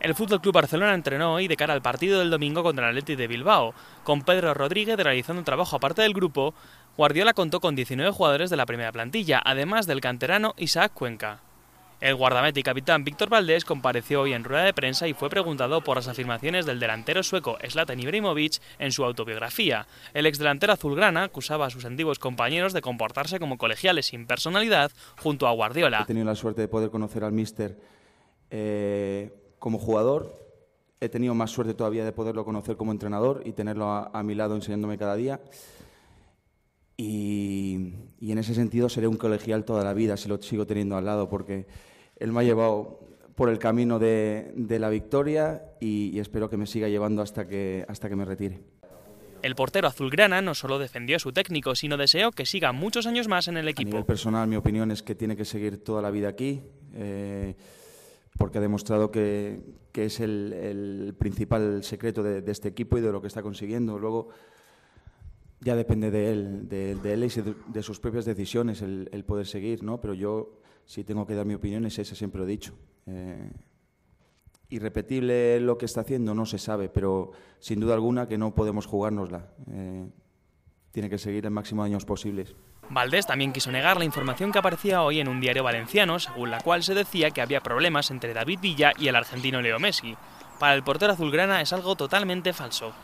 El Fútbol Club Barcelona entrenó hoy de cara al partido del domingo contra el Athletic de Bilbao, con Pedro Rodríguez realizando un trabajo aparte del grupo. Guardiola contó con 19 jugadores de la primera plantilla, además del canterano Isaac Cuenca. El guardameta y capitán Víctor Valdés compareció hoy en rueda de prensa y fue preguntado por las afirmaciones del delantero sueco Zlatan Ibrahimovic en su autobiografía. El exdelantero azulgrana acusaba a sus antiguos compañeros de comportarse como colegiales sin personalidad junto a Guardiola. He tenido la suerte de poder conocer al míster eh, como jugador he tenido más suerte todavía de poderlo conocer como entrenador y tenerlo a, mi lado enseñándome cada día. Y, en ese sentido seré un colegial toda la vida si lo sigo teniendo al lado, porque él me ha llevado por el camino de, la victoria y, espero que me siga llevando hasta que, hasta que me retire. El portero azulgrana no solo defendió a su técnico, sino deseó que siga muchos años más en el equipo. A personal, mi opinión es que tiene que seguir toda la vida aquí. Eh, porque ha demostrado que, es el, principal secreto de, este equipo y de lo que está consiguiendo. Luego ya depende de él, de, él y de sus propias decisiones el, poder seguir, ¿no? Pero yo, sí tengo que dar mi opinión, es esa, siempre lo he dicho. Eh, irrepetible lo que está haciendo, no se sabe, pero sin duda alguna que no podemos jugárnosla. Eh, tiene que seguir el máximo de años posibles. Valdés también quiso negar la información que aparecía hoy en un diario valenciano, según la cual se decía que había problemas entre David Villa y el argentino Leo Messi. Para el portero azulgrana es algo totalmente falso.